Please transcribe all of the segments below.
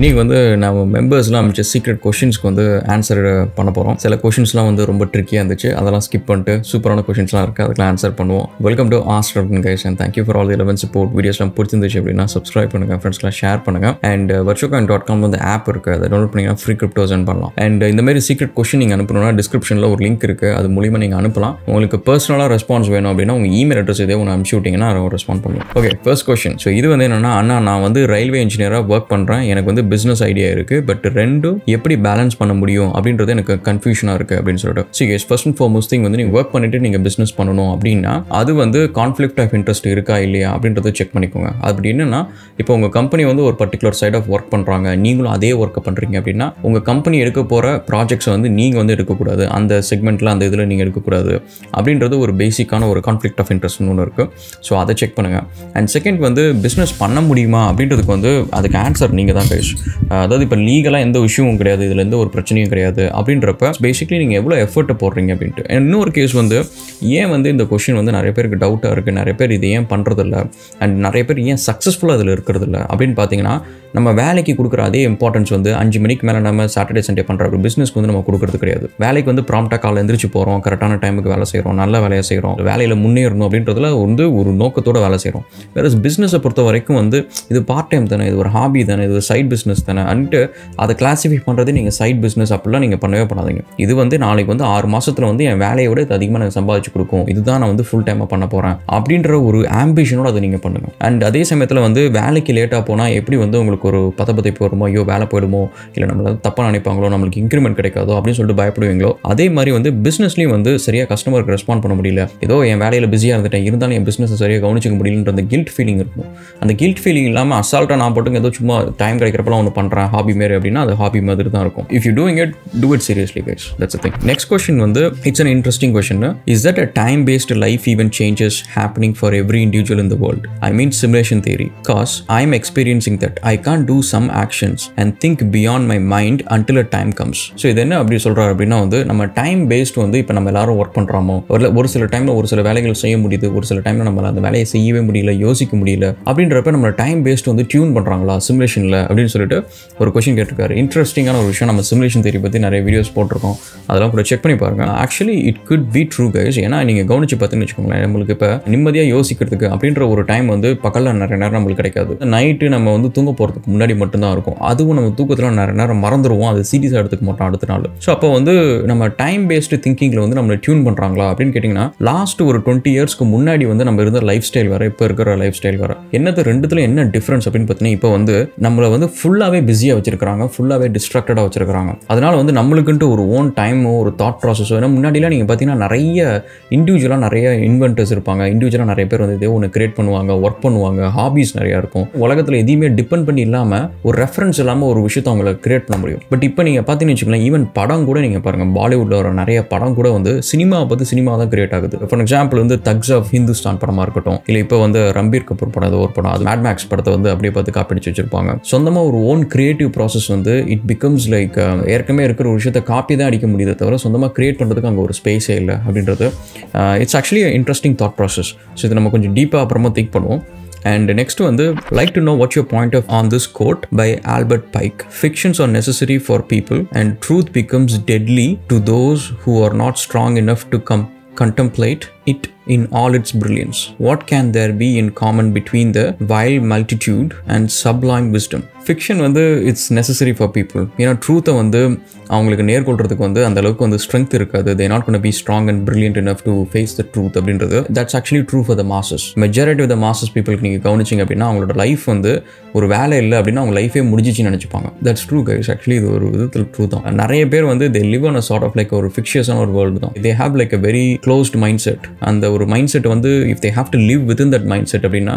இன்றைக்கி வந்து நம்ம மெம்பர்ஸ்லாம் அமைச்ச சீக்ரெட் கொஷின்ஸ்க்கு வந்து ஆன்சர் பண்ண போகிறோம் சில கொஷின்ஸ்லாம் வந்து ரொம்ப ட்ரிக்கியாக இருந்துச்சு அதெல்லாம் ஸ்கிப் பண்ணிட்டு சூப்பரான கொஷின்ஸ்லாம் இருக்குது அதுக்கெலாம் ஆன்சர் பண்ணுவோம் வெல்கம் டு ஆஸ்ட் அப்படின்னு guys and thank you for all the eleven support வீடியோஸ்லாம் பிடிச்சிருந்துச்சு அப்படின்னா சப்ஸ்கிரைப் பண்ணுங்கள் ஃப்ரெண்ட்ஸ்லாம் ஷேர் பண்ணுங்கள் அண்ட் வர்ச்சுகாயின் டாட் காம் வந்து ஆப் இருக்குது அதை டவுன்லோட் பண்ணிங்கன்னா ஃப்ரீ கிரிப்டோஸ் பண்ணலாம் அண்ட் uh, இந்த மாதிரி சீக்ரெட் கொஷின் நீங்கள் அனுப்பணும்னா டிஸ்கிரிப்ஷனில் ஒரு லிங்க் இருக்குது அது மூலியமாக நீங்கள் அனுப்பலாம் உங்களுக்கு பர்சனலாக ரெஸ்பான்ஸ் வேணும் அப்படின்னா உங்கள் இமெயில் அட்ரஸ் இதே ஒன்று அனுப்பிச்சு விட்டிங்கன்னா அதை ரெஸ்பான்ஸ் பண்ணுவோம் ஓகே ஃபர்ஸ்ட் கொஷின் ஸோ இது வந்து என்னென்னா அண்ணா நான் வந்து ரயில்வே இன்ஜினியராக ஒர்க் பண்ணுறேன் எனக்கு வந்து பிஸ்னஸ் ஐடியா இருக்குது பட் ரெண்டும் எப்படி பேலன்ஸ் பண்ண முடியும் அப்படின்றது எனக்கு கன்ஃபியூஷனாக இருக்குது அப்படின்னு சொல்லிட்டு yes first and foremost thing வந்து நீங்கள் ஒர்க் பண்ணிட்டு நீங்கள் பிஸ்னஸ் பண்ணணும் அப்படின்னா அது வந்து கான்ஃப்ளிக்ட் ஆஃப் இன்ட்ரெஸ்ட் இருக்கா இல்லையா அப்படின்றத செக் பண்ணிக்கோங்க அப்படி என்னன்னா இப்போ உங்கள் கம்பெனி வந்து ஒரு பர்டிகுலர் சைட் ஆஃப் ஒர்க் பண்ணுறாங்க நீங்களும் அதே ஒர்க்கை பண்ணுறீங்க அப்படின்னா உங்கள் கம்பெனி எடுக்க போகிற ப்ராஜெக்ட்ஸை வந்து நீங்கள் வந்து எடுக்கக்கூடாது அந்த செக்மெண்ட்டில் அந்த இதில் நீங்கள் எடுக்கக்கூடாது அப்படின்றது ஒரு பேசிக்கான ஒரு கான்ஃப்ளிக்ட் ஆஃப் இன்ட்ரெஸ்ட் ஒன்று இருக்குது ஸோ அதை செக் பண்ணுங்கள் அண்ட் செகண்ட் வந்து பிஸ்னஸ் பண்ண முடியுமா அப்படின்றதுக்கு வந்து அதுக்கு ஆன்சர் நீங்கள் தான் பேசு அதாவது இப்போ லீகலாக எந்த விஷயமும் கிடையாது இதில் எந்த ஒரு பிரச்சனையும் கிடையாது அப்படின்றப்ப பேசிக்லி நீங்கள் எவ்வளோ எஃபர்ட்டை போடுறீங்க அப்படின்ட்டு இன்னொரு கேஸ் வந்து ஏன் வந்து இந்த கொஷின் வந்து நிறைய பேருக்கு டவுட்டாக இருக்குது நிறைய பேர் இது ஏன் பண்ணுறதில்ல அண்ட் நிறைய பேர் ஏன் சக்ஸஸ்ஃபுல்லாக அதில் இல்லை அப்படின்னு பார்த்தீங்கன்னா நம்ம வேலைக்கு கொடுக்குற அதே இம்பார்ட்டன்ஸ் வந்து அஞ்சு மணிக்கு மேலே நம்ம சாட்டர்டே சண்டே பண்ணுற ஒரு பிஸ்னஸ்க்கு வந்து நம்ம கொடுக்குறது கிடையாது வேலைக்கு வந்து ப்ராம்ப்டாக காலை எந்திரிச்சு போகிறோம் கரெக்டான டைமுக்கு வேலை செய்கிறோம் நல்ல வேலையை செய்கிறோம் வேலையில் முன்னேறணும் அப்படின்றதுல வந்து ஒரு நோக்கத்தோடு வேலை செய்கிறோம் வேறு பிஸ்னஸை பொறுத்த வரைக்கும் வந்து இது பார்ட் டைம் தானே இது ஒரு ஹாபி தானே இது ஒரு சைட் பிஸ்னஸ் பிஸ்னஸ் தானே அண்டு அதை கிளாஸிஃபை பண்ணுறது நீங்கள் சைட் பிஸ்னஸ் அப்படிலாம் நீங்கள் பண்ணவே பண்ணாதீங்க இது வந்து நாளைக்கு வந்து ஆறு மாதத்தில் வந்து என் வேலையோட இது அதிகமாக நான் சம்பாதிச்சு கொடுக்கும் இதுதான் நான் வந்து ஃபுல் டைமாக பண்ண போகிறேன் அப்படின்ற ஒரு ஆம்பிஷனோட அதை நீங்கள் பண்ணுங்கள் அண்ட் அதே சமயத்தில் வந்து வேலைக்கு லேட்டாக போனால் எப்படி வந்து உங்களுக்கு ஒரு பத்த போடுமோ ஐயோ வேலை போயிடுமோ இல்லை நம்மளை தப்பாக நினைப்பாங்களோ நம்மளுக்கு இன்க்ரிமெண்ட் கிடைக்காதோ அப்படின்னு சொல்லிட்டு பயப்படுவீங்களோ அதே மாதிரி வந்து பிஸ்னஸ்லையும் வந்து சரியாக கஸ்டமருக்கு ரெஸ்பாண்ட் பண்ண முடியல ஏதோ என் வேலையில் பிஸியாக இருந்துட்டேன் இருந்தாலும் என் பிஸ்னஸை சரியாக கவனிச்சிக்க முடியலன்ற அந்த கில்ட் ஃபீலிங் இருக்கும் அந்த கில்ட் ஃபீலிங் இல்லாமல் அசால்ட்டாக நான் போட்டுங்க ஏதோ சும்மா டைம் கிடைக்கிறப்பலாம் ஒன்று பண்ணுறேன் ஹாபி மாரி அப்படின்னா அது ஹாபி மாதிரி தான் இருக்கும் if you doing it to it seriously guys that's thing next question வந்து it's an interesting question is that a time based life even changes happening for every individual in the world I mean simulation theory cause I am experiencing that I can do some actions and think beyond my mind until a time comes so இது என்ன அப்படி சொல்கிறார் அப்படின்னா வந்து நம்ம time paste வந்து இப்போ நம்ம எல்லாரும் ஒர்க் பண்ணுறோமோ ஒரு ஒரு சில டைமில் ஒரு சில வேலைகள் செய்ய முடியுது ஒரு சில டைமில் நம்ம அந்த வேலையை செய்யவே முடியல யோசிக்க முடியல அப்படின்றப்ப நம்ம டைம் பேஸ்ட் வந்து டியூன் பண்ணுறாங்களா சிமுலேஷனில் அப்படின்னு சொல்லிட்டு சொல்லிட்டு ஒரு கொஷின் கேட்டிருக்காரு இன்ட்ரெஸ்டிங்கான ஒரு விஷயம் நம்ம சிமுலேஷன் தேரி பற்றி நிறைய வீடியோஸ் போட்டிருக்கோம் அதெல்லாம் கூட செக் பண்ணி பாருங்கள் actually it could be true guys ஏன்னா நீங்கள் கவனிச்சு பார்த்துன்னு வச்சுக்கோங்களேன் நம்மளுக்கு இப்போ நிம்மதியாக யோசிக்கிறதுக்கு அப்படின்ற ஒரு டைம் வந்து பக்கத்தில் நிறைய நேரம் நம்மளுக்கு கிடைக்காது நைட்டு நம்ம வந்து தூங்க போகிறதுக்கு முன்னாடி மட்டும்தான் இருக்கும் அதுவும் நம்ம தூக்கத்தில் நிறைய நேரம் மறந்துடுவோம் அது சீரியஸாக எடுத்துக்க மாட்டோம் அடுத்த நாள் ஸோ அப்போ வந்து நம்ம டைம் பேஸ்டு திங்கிங்கில் வந்து நம்மளை டியூன் பண்ணுறாங்களா அப்படின்னு கேட்டிங்கன்னா லாஸ்ட் ஒரு டுவெண்ட்டி இயர்ஸ்க்கு முன்னாடி வந்து நம்ம இருந்த லைஃப் ஸ்டைல் வேறு இப்போ இருக்கிற லைஃப் ஸ்டைல் வேறு என்னது ரெண்டுத்துல என்ன டிஃப்ரென்ஸ் அப்படின்னு பார்த்தீங்கன்னா இப்போ வந்து நம்மளை வந்து ஃபுல் ஃபுல்லாகவே பிஸியாக வச்சுருக்காங்க ஃபுல்லாகவே டிஸ்ட்ராக்டடாக வச்சுருக்காங்க அதனால் வந்து நம்மளுக்குன்ட்டு ஒரு ஓன் டைமோ ஒரு தாட் ப்ராசஸோ ஏன்னா முன்னாடிலாம் நீங்கள் பார்த்தீங்கன்னா நிறைய இண்டிவிஜுவலாக நிறைய இன்வென்டர்ஸ் இருப்பாங்க இண்டிவிஜுவலாக நிறைய பேர் வந்து இதே ஒன்று கிரியேட் பண்ணுவாங்க ஒர்க் பண்ணுவாங்க ஹாபீஸ் நிறையா இருக்கும் உலகத்தில் எதையுமே டிபெண்ட் பண்ணி இல்லாமல் ஒரு ரெஃபரன்ஸ் இல்லாமல் ஒரு விஷயத்தை அவங்களை கிரியேட் பண்ண முடியும் பட் இப்போ நீங்கள் பார்த்தீங்கன்னு வச்சுக்கலாம் ஈவன் படம் கூட நீங்கள் பாருங்கள் பாலிவுட்டில் வர நிறைய படம் கூட வந்து சினிமா பார்த்து சினிமா தான் கிரியேட் ஆகுது ஃபார் எக்ஸாம்பிள் வந்து தக்ஸ் ஆஃப் ஹிந்துஸ்தான் படமாக இருக்கட்டும் இல்லை இப்போ வந்து ரம்பீர் கபூர் படம் ஏதோ ஒரு படம் அது மேட்மேக்ஸ் படத்தை வந்து அப்படியே பார்த்து காப்பிடிச்சு வச்சிருப்பாங்க சொந்தமாக ஒரு ஓன் க்ரியேட்டிவ் ப்ராசஸ் வந்து இட் பிகம்ஸ் லைக் ஏற்கனவே இருக்கிற ஒரு விஷயத்தை காப்பி தான் அடிக்க முடியுது தவிர சொந்தமாக க்ரியேட் பண்ணுறதுக்கு அங்கே ஒரு ஸ்பேஸே இல்லை அப்படின்றது it's actually interesting thought process so இதை நம்ம கொஞ்சம் டீப்பாக அப்புறமா திங்க் பண்ணுவோம் அண்ட் நெக்ஸ்ட் வந்து like to know what your point of on this quote by Albert Pike fictions are necessary for people and truth becomes deadly to those who are not strong enough to come contemplate it in all its brilliance. What can there be in common between the vile multitude and sublime wisdom? Fiction வந்து it's necessary for people ஏன்னா ட்ரூத்தை வந்து அவங்களுக்கு நேர்கொள்றதுக்கு வந்து அந்த அளவுக்கு வந்து strength இருக்காது தே நாட் கொண்ட be strong and brilliant enough to face the truth அப்படின்றது that's actually true for the masses majority of the masses பீப்புளுக்கு நீங்கள் கவனிச்சிங்க அப்படின்னா அவங்களோட லைஃப் வந்து ஒரு வேலை இல்லை அப்படின்னா அவங்க லைஃபே முடிஞ்சிச்சுன்னு நினச்சிப்பாங்க தட்ஸ் ட்ரூ கைஸ் ஆக்சுவலி இது ஒரு விதத்தில் ட்ரூ தான் நிறைய பேர் வந்து they live on a sort of like ஒரு ஃபிக்ஷியஸான ஒரு வேர்ல்டு தான் they have like a very closed mind set அந்த ஒரு மைண்ட் செட் வந்து if they have to live with in that mind set அப்படின்னா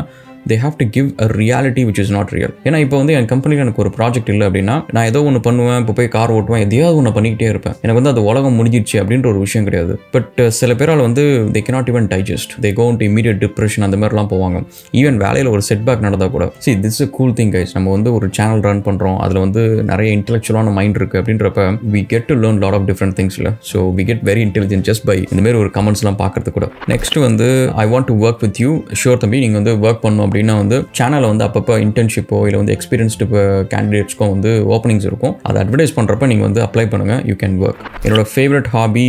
they have to give a reality which is not real ஏன்னா இப்போ வந்து என் கம்பெனியில் எனக்கு ஒரு ப்ராஜெக்ட் இல்லை அப்படின்னா நான் ஏதோ ஒன்று பண்ணுவேன் இப்போ போய் கார் ஓட்டுவேன் எதையாவது ஒன்று பண்ணிக்கிட்டே இருப்பேன் எனக்கு வந்து அது உலகம் முடிஞ்சிடுச்சு அப்படின்ற ஒரு விஷயம் கிடையாது பட் சில பேரால் வந்து they cannot even digest they gone to immediate depression அந்த மாதிரிலாம் போவாங்க ஈவன் வேலையில் ஒரு செட்பேக் நடந்தால் கூட see this is cool thing guys நம்ம வந்து ஒரு சேனல் ரன் பண்ணுறோம் அதில் வந்து நிறைய இன்டெலெக்சுவலான மைண்ட் இருக்குது அப்படின்றப்ப we get to learn lot of different things இல்லை so we get very intelligent just by இந்த மாதிரி ஒரு கமெண்ட்ஸ்லாம் பார்க்கறது கூட நெக்ஸ்ட் வந்து I want to work with you sure தம்பி நீங்கள் வந்து ஒர்க் பண்ணுவோம் அப்படின்னா வந்து சேனலில் வந்து அப்பப்போ இன்டர்ன்ஷிப்போ இல்லை வந்து எக்ஸ்பீரியன்ஸ்டு கேண்டிடேட்ஸ்க்கும் வந்து ஓப்பனிங்ஸ் இருக்கும் அதை அட்வர்டைஸ் பண்ணுறப்ப நீங்கள் வந்து அப்ளை பண்ணுங்கள் யூ கேன் ஒர்க் என்னோடய ஃபேவரட் ஹாபி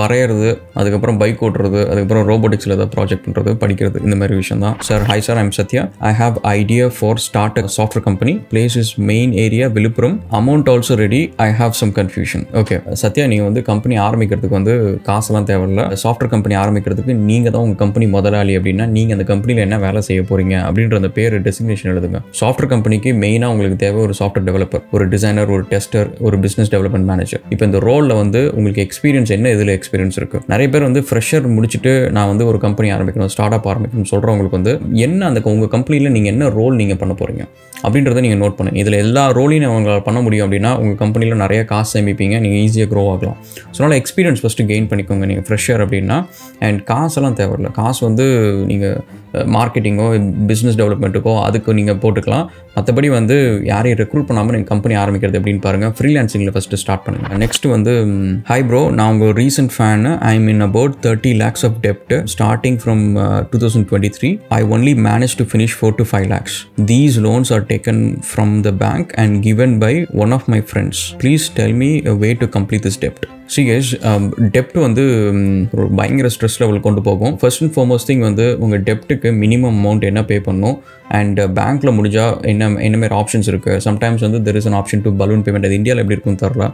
வரையிறது அதுக்கப்புறம் பைக் ஓட்டுறது அதுக்கப்புறம் ரோபோட்டிக்ஸில் ஏதாவது ப்ராஜெக்ட் பண்ணுறது படிக்கிறது இந்த மாதிரி விஷயம் தான் sir hi sir I'm Sathya I have idea for start a software company place is main area Villupuram amount also ready I have some confusion okay Sathya நீங்கள் வந்து கம்பெனி ஆரம்பிக்கிறதுக்கு வந்து காசுலாம் தேவையில்லை சாஃப்ட்வேர் கம்பெனி ஆரம்பிக்கிறதுக்கு நீங்கள் தான் உங்கள் கம்பெனி முதலாளி அப்படின்னா நீங்கள் அந்த கம்பெனியில் என்ன வேலை செய்ய போகிறீங்க அப்படின்ற அந்த பேர் டெசிக்னேஷன் எழுதுங்க சாஃப்ட்வேர் கம்பெனிக்கு மெயினாக உங்களுக்கு தேவை ஒரு சாஃப்ட்வேர் டெவலப்பர் ஒரு டிசைனர் ஒரு டெஸ்டர் ஒரு பிஸ்னஸ் டெவலப்மெண்ட் மேனேஜர் இப்போ இந்த ரோலில் வந்து உங்களுக்கு எக்ஸ்பீரியன்ஸ் என்ன இதில் எக்ஸ்பீரியன்ஸ் இருக்குது நிறைய பேர் வந்து ஃப்ரெஷர் முடிச்சுட்டு நான் வந்து ஒரு கம்பெனி ஆரம்பிக்கணும் ஸ்டார்ட் அப் ஆரம்பிக்கணும்னு சொல்கிறவங்களுக்கு வந்து என்ன அந்த உங்கள் கம்பெனியில் நீங்கள் என்ன ரோல் நீங்கள் பண்ண போகிறீங்க அப்படின்றத நீங்கள் நோட் பண்ணுங்கள் இதில் எல்லா ரோலையும் அவங்களால் பண்ண முடியும் அப்படின்னா உங்கள் கம்பெனியில் நிறைய காசு சேமிப்பீங்க நீங்கள் ஈஸியாக க்ரோ ஆகலாம் ஸோ அதனால் எக்ஸ்பீரியன்ஸ் ஃபஸ்ட்டு கெயின் பண்ணிக்கோங்க நீங்கள் ஃப்ரெஷ்ஷர் அப்படின்னா அண்ட் காசெல்லாம் தேவையில்ல காசு வந்து நீங்கள் மார்க்கெட்டிங்கோ பிஸ்னஸ் டெவலப்மெண்ட்டுக்கோ அதுக்கு நீங்கள் போட்டுக்கலாம் மற்றபடி வந்து யாரையும் ரெக்ரூட் பண்ணாமல் நீங்கள் கம்பெனி ஆரம்பிக்கிறது அப்படின்னு பாருங்கள் ஃப்ரீலான்சிங்கில் ஃபஸ்ட்டு ஸ்டார்ட் பண்ணுங்கள் நெக்ஸ்ட் வந்து ஹை ப்ரோ நான் உங்கள் recent fan I mean about thirty lakhs of டெப்ட் starting from two thousand twenty three I only manage to finish four to five lakhs these loans are taken from the bank and given by one of my friends. Please tell me a way to complete this debt. Srikesh டெப்ட் um, வந்து ஒரு பயங்கர stress level கொண்டு போகும் first and foremost thing வந்து உங்கள் டெப்ட்டுக்கு minimum amount என்ன பே பண்ணும் அண்ட் பேங்க்கில் uh, முடிஞ்சால் என்ன என்ன மாதிரி ஆப்ஷன்ஸ் இருக்குது சம்டைம்ஸ் வந்து there is an option to balloon payment அது இந்தியாவில் எப்படி இருக்குன்னு தரல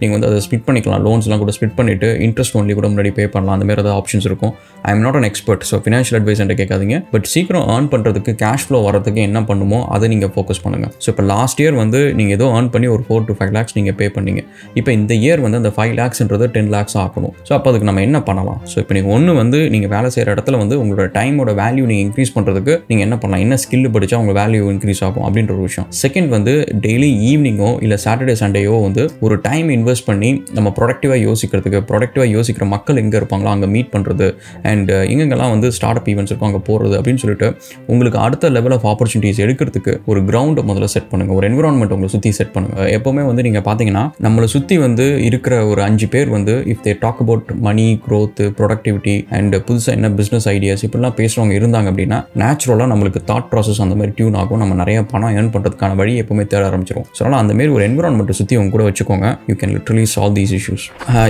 நீங்கள் வந்து அதை ஸ்பிட் பண்ணிக்கலாம் லோன்ஸ்லாம் கூட ஸ்பிட் பண்ணிவிட்டு இன்ட்ரெஸ்ட் ஒன்லி கூட முன்னாடி பே பண்ணலாம் அந்த மாதிரி ஆப்ஷன்ஸ் இருக்கும் I am not an expert so financial advice என்ன கேட்காதீங்க பட் சீக்கிரம் ஏர்ன் பண்ணுறதுக்கு கேஷ் ஃப்ளோ வரதுக்கு என்ன பண்ணுமோ அதை நீங்கள் ஃபோக்கஸ் பண்ணுங்கள் ஸோ இப்போ லாஸ்ட் இயர் வந்து நீங்கள் ஏதோ ஏர்ன் பண்ணி ஒரு ஃபோர் டு ஃபைவ் லேக்ஸ் நீங்கள் பே பண்ணீங்க இப்போ இந்த இயர் வந்து அந்த ஃபைவ் லேக்ஸ் லேக்ஸ்ன்றது டென் லேக்ஸ் ஆகணும் ஸோ அப்போ அதுக்கு நம்ம என்ன பண்ணலாம் ஸோ இப்போ நீங்கள் ஒன்று வந்து நீங்கள் வேலை செய்கிற இடத்துல வந்து உங்களோட டைமோட வேல்யூ நீங்கள் இன்க்ரீஸ் பண்ணுறதுக்கு நீங்கள் என்ன பண்ணலாம் என்ன ஸ்கில் படித்தா உங்கள் வேல்யூ இன்க்ரீஸ் ஆகும் அப்படின்ற ஒரு விஷயம் செகண்ட் வந்து டெய்லி ஈவினிங்கோ இல்லை சாட்டர்டே சண்டேயோ வந்து ஒரு டைம் இன்வெஸ்ட் பண்ணி நம்ம ப்ரொடக்டிவாக யோசிக்கிறதுக்கு ப்ரொடக்டிவாக யோசிக்கிற மக்கள் எங்கே இருப்பாங்களோ அங்கே மீட் பண்ணுறது அண்ட் எங்கெங்கெல்லாம் வந்து ஸ்டார்ட் அப் ஈவெண்ட்ஸ் இருக்கும் அங்கே போகிறது அப்படின்னு சொல்லிட்டு உங்களுக்கு அடுத்த லெவல் ஆஃப் ஆப்பர்ச்சுனிட்டிஸ் எடுக்கிறதுக்கு ஒரு கிரவுண்டை முதல்ல செட் பண்ணுங்கள் ஒரு என்விரான்மெண்ட் உங்களை சுற்றி செட் பண்ணுங்கள் எப்போவுமே வந்து நீங்கள் பார்த்தீங்கன்னா நம்மளை சுற்றி வந்து இருக்கிற ஒரு அஞ்சு பேர் வந்து if they talk about money growth productivity and புதுசாக என்ன பிஸ்னஸ் ஐடியாஸ் இப்படிலாம் பேசுகிறவங்க இருந்தாங்க அப்படின்னா நேச்சுரலாக நம்மளுக்கு தாட் ப்ராசஸ் அந்த மாதிரி டியூன் ஆகும் நம்ம நிறைய பணம் ஏர்ன் பண்ணுறதுக்கான வழி எப்பவுமே தேட ஆரம்பிச்சிடும் ஸோ அதனால் அந்தமாரி ஒரு என்விரான்மெண்ட்டை சுற்றி அவங்க கூட வச்சுக்கோங்க you can literally solve these issues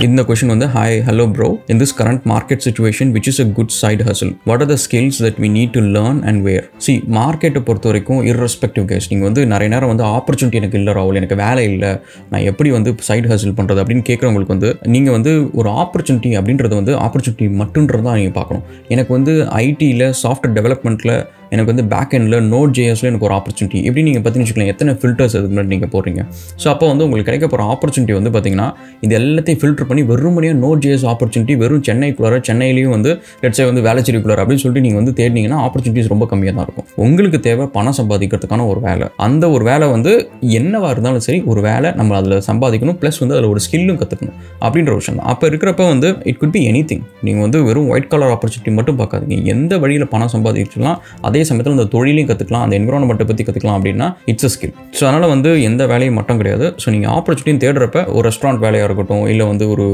இந்த கொஷின் வந்து hi hello bro in this current market situation which is a good side hustle what are the skills that we need to learn and where see மார்க்கெட்டை பொறுத்த வரைக்கும் irrespective case நீங்கள் வந்து நிறைய நேரம் வந்து ஆப்பர்ச்சுனிட்டி எனக்கு இல்லை ராவல் எனக்கு வேலை இல்லை நான் எப்படி வந்து சைட் ஹசில் பண்ணுறது அப்படின்னு கேட்குறவங்களுக்கு வந்து நீங்கள் வந்து ஒரு ஆப்பர்ச்சுனிட்டி அப்படின்றது வந்து ஆப்பர்ச்சுனிட்டி மட்டுன்றது தான் நீங்கள் பார்க்கணும் எனக்கு வந்து ஐடியில் சாஃப்ட்வேர் டெவலப்மெண்ட்டில் எனக்கு வந்து பேக் எண்டில் நோட் ஜேஎஸில் எனக்கு ஒரு ஆப்பர்ச்சுனிட்டி எப்படி நீங்கள் பார்த்தீங்கன்னு வச்சுக்கலாம் எத்தனை ஃபில்டர்ஸ் அதுக்கு முன்னாடி நீங்கள் போடுறீங்க ஸோ அப்போ வந்து உங்களுக்கு கிடைக்க போகிற ஆப்பர்ச்சுனிட்டி வந்து பார்த்திங்கன்னா இது எல்லாத்தையும் ஃபில்டர் பண்ணி வெறுமனையாக நோட் ஜேஎஸ் ஆப்பர்ச்சுனிட்டி வெறும் சென்னைக்குள்ளார சென்னையிலையும் வந்து லெட்ஸே வந்து வேலைச்சேரிக்குள்ளார அப்படின்னு சொல்லிட்டு நீங்கள் வந்து தேடினீங்கன்னா ஆப்பர்ச்சுனிட்டிஸ் ரொம்ப கம்மியாக தான் இருக்கும் உங்களுக்கு தேவை பணம் சம்பாதிக்கிறதுக்கான ஒரு வேலை அந்த ஒரு வேலை வந்து என்னவாக இருந்தாலும் சரி ஒரு வேலை நம்ம அதில் சம்பாதிக்கணும் ப்ளஸ் வந்து அதில் ஒரு ஸ்கில்லும் கற்றுக்கணும் அப்படின்ற விஷயம் தான் அப்போ இருக்கிறப்ப வந்து it could be anything நீங்கள் வந்து வெறும் ஒயிட் கலர் ஆப்பர்ச்சுனிட்டி மட்டும் பார்க்காதீங்க எந்த வழியில் பணம் சம்பாதிக்கலாம் அதே அதே சமயத்தில் அந்த தொழிலையும் கற்றுக்கலாம் அந்த என்விரான்மெண்ட்டை பற்றி கற்றுக்கலாம் அப்படின்னா இட்ஸ் அ ஸ்கில் ஸோ அதனால் வந்து எந்த வேலையும் மட்டும் கிடையாது ஸோ நீங்கள் ஆப்பர்ச்சுனிட்டியும் தேடுறப்ப ஒரு ரெஸ்டாரண்ட் வேலையாக இருக்கட்டும் இல்லை வந்து ஒரு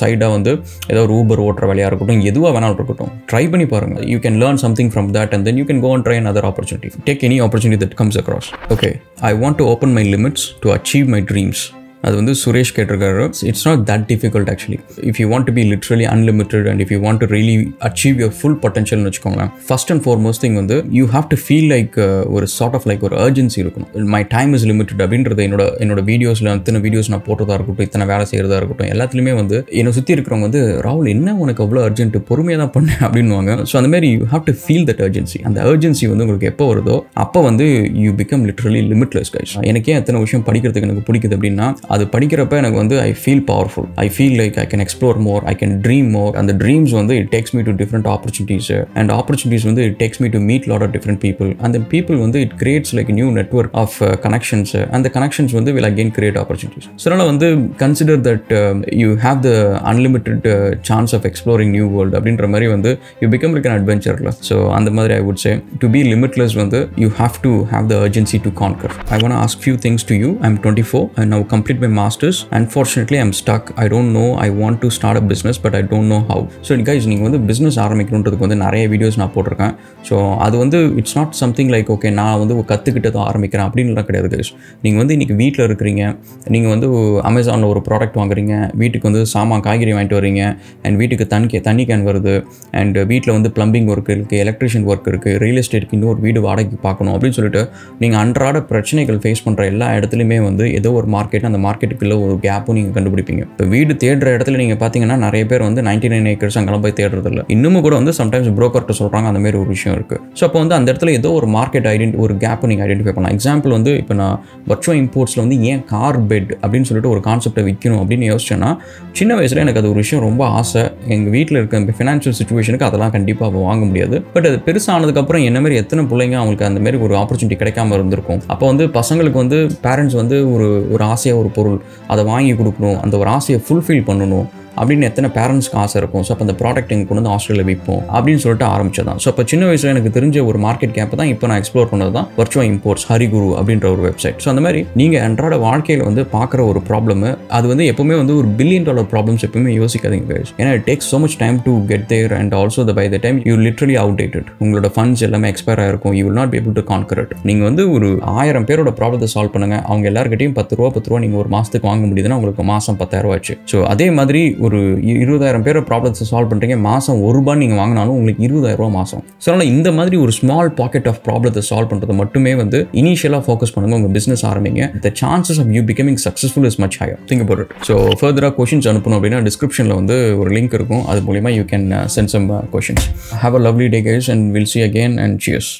சைடாக வந்து ஏதோ ஒரு ஊபர் ஓட்டுற வேலையாக இருக்கட்டும் எதுவாக வேணாலும் இருக்கட்டும் ட்ரை பண்ணி பாருங்கள் you can learn something from that and then you can go and try other opportunity take any opportunity that comes across okay I want to open my limits to achieve my dreams அது வந்து சுரேஷ் கேட்டிருக்காரு it's not that difficult actually if you want to be literally unlimited and if you want to really achieve your full பொட்டன்ஷியல்னு வச்சுக்கோங்களேன் first and foremost thing வந்து you have to feel like ஒரு sort of like ஒரு urgency இருக்கணும் my time is limited அப்படின்றது என்னோட என்னோட வீடியோஸில் இத்தனை வீடியோஸ் நான் போட்டதாக இருக்கட்டும் இத்தனை வேலை செய்கிறதா இருக்கட்டும் எல்லாத்துலேயுமே வந்து என்னை சுற்றி இருக்கிறவங்க வந்து ராகுல் என்ன உனக்கு அவ்வளோ அர்ஜென்ட் பொறுமையாக தான் பண்ணேன் அப்படின்னுவாங்க ஸோ அந்த மாதிரி you have to feel that urgency அந்த அர்ஜென்சி வந்து உங்களுக்கு எப்போ வருதோ அப்போ வந்து you become literally limitless guys எனக்கே எத்தனை விஷயம் படிக்கிறதுக்கு எனக்கு பிடிக்குது அப்படின்னா அது படிக்கிறப்ப எனக்கு வந்து I feel powerful I feel like I can explore more I can dream more அந்த ட்ரீம்ஸ் வந்து it takes me to different opportunities and opportunities வந்து it takes me to meet lot of different people அந்த people வந்து it creates like new network of connections அந்த connections வந்து will again create opportunities so அதனால் வந்து consider that you have the unlimited chance of exploring new world அப்படின்ற மாதிரி வந்து you become like an அட்வென்ச்சரில் ஸோ அந்த மாதிரி I would say to be limitless வந்து you have to have the urgency to conquer I want ask few things to you I'm twenty four I now complete completed my masters unfortunately i'm stuck i don't know i want to start a business but i don't know how so guys நீங்கள் வந்து business ஆரம்பிக்கணுன்றதுக்கு வந்து நிறைய videos நான் போட்டிருக்கேன் so அது வந்து it's not something like okay நான் வந்து கற்றுக்கிட்டதும் ஆரம்பிக்கிறேன் அப்படின்லாம் கிடையாது கைஸ் நீங்கள் வந்து இன்றைக்கி வீட்டில் இருக்கிறீங்க நீங்கள் வந்து அமேசானில் ஒரு ப்ராடக்ட் வாங்குறீங்க வீட்டுக்கு வந்து சாமான் காய்கறி வாங்கிட்டு வரீங்க அண்ட் வீட்டுக்கு தண்ணி தண்ணி கேன் வருது அண்ட் வீட்டில் வந்து ப்ளம்பிங் ஒர்க் இருக்குது எலக்ட்ரிஷியன் ஒர்க் இருக்குது ரியல் எஸ்டேட்டுக்கு இன்னொரு வீடு வாடகைக்கு பார்க்கணும் அப்படின்னு சொல்லிட்டு நீங்கள் அன்றாட பிரச்சனைகள் ஃபேஸ் பண்ணுற எல்லா இடத்துலையுமே வந்து ஏதோ ஒரு மார்க்கெட் அந்த மார்க்கெட்டுக்குள்ளே ஒரு கேப்பும் நீங்கள் கண்டுபிடிப்பீங்க இப்போ வீடு தேடுற இடத்துல நீங்கள் பார்த்தீங்கன்னா நிறைய பேர் வந்து நைன்டி நைன் ஏக்கர்ஸ் அங்கெல்லாம் போய் தேடுறது இல்லை இன்னும் கூட வந்து சம்டைம்ஸ் ப்ரோக்கர்கிட்ட சொல்கிறாங்க அந்த மாதிரி ஒரு விஷயம் இருக்குது ஸோ அப்போ வந்து அந்த இடத்துல ஏதோ ஒரு மார்க்கெட் ஐடென்டி ஒரு கேப் நீங்கள் ஐடென்டிஃபை பண்ணலாம் எக்ஸாம்பிள் வந்து இப்போ நான் வர்ச்சுவல் இம்போர்ட்ஸில் வந்து ஏன் கார் பெட் அப்படின்னு சொல்லிட்டு ஒரு கான்செப்டை விற்கணும் அப்படின்னு யோசிச்சேன்னா சின்ன வயசில் எனக்கு அது ஒரு விஷயம் ரொம்ப ஆசை எங்கள் வீட்டில் இருக்க ஃபினான்ஷியல் சுச்சுவேஷனுக்கு அதெல்லாம் கண்டிப்பாக அப்போ வாங்க முடியாது பட் அது பெருசானதுக்கப்புறம் என்ன மாதிரி எத்தனை பிள்ளைங்க அவங்களுக்கு அந்த மாதிரி ஒரு ஆப்பர்ச்சுனிட்டி கிடைக்காம இருந்திருக்கும் அப்போ வந்து பசங்களுக்கு வந்து பேரண்ட்ஸ் வந்து ஒரு ஒரு ஆசையாக ஒரு பொருள் அதை வாங்கி கொடுக்கணும் அந்த ஒரு ஆசையை ஃபுல்ஃபில் பண்ணணும் அப்படின்னு எத்தனை பேரண்ட்ஸ்க்கு ஆசை இருக்கும் ஸோ அப்போ அந்த ப்ராடக்ட் எங்கே கொண்டு வந்து ஆஸ்திரேலியா விற்போம் அப்படின்னு சொல்லிட்டு ஆரம்பிச்சதான் ஸோ இப்போ சின்ன வயசில் எனக்கு தெரிஞ்ச ஒரு மார்க்கெட் கேப் தான் இப்போ நான் எக்ஸ்ப்ளோர் பண்ணது தான் வர்ச்சுவல் இம்போர்ட்ஸ் ஹரிகுரு அப்படின்ற ஒரு வெப்சைட் ஸோ அந்த மாதிரி நீங்கள் அன்றாட வாழ்க்கையில் வந்து பார்க்குற ஒரு ப்ராப்ளம் அது வந்து எப்பவுமே வந்து ஒரு பில்லியன் டாலர் ப்ராப்ளம்ஸ் எப்பவுமே யோசிக்காதீங்க ஏன்னா it takes so much time to get there and also the by the time you literally outdated உங்களோட ஃபண்ட்ஸ் எல்லாமே எக்ஸ்பயர் ஆயிருக்கும் you will not be to conquered நீங்கள் வந்து ஒரு ஆயிரம் பேரோட ப்ராப்ளத்தை சால்வ் பண்ணுங்க அவங்க எல்லாருக்கிட்டையும் பத்து ரூபா பத்து ரூபா நீங்கள் ஒரு மாதத்துக்கு வாங்க முடியுதுன்னா உங்களுக்கு மாதம் பத்தாயிரம் ஆச்சு ஸோ அதே மாதிரி ஒரு இருபதாயிரம் பேர் ப்ராப்ளத்தை சால்வ் பண்ணுறீங்க மாதம் ஒரு ரூபாய் நீங்கள் வாங்கினாலும் உங்களுக்கு இருபதாயிரம் ரூபா மாதம் ஸோ அதனால் இந்த மாதிரி ஒரு ஸ்மால் பாக்கெட் ஆஃப் ப்ராப்ளத்தை சால்வ் பண்ணுறது மட்டுமே வந்து இனிஷியலாக ஃபோக்கஸ் பண்ணுங்கள் உங்கள் பிஸ்னஸ் ஆரம்பிங்க the chances of you becoming successful is much higher think about it so ஃபர்தராக கொஷின்ஸ் அனுப்பணும் அப்படின்னா டிஸ்கிரிப்ஷனில் வந்து ஒரு லிங்க் இருக்கும் அது மூலிமா you can send some questions have a lovely day guys and will see again and cheers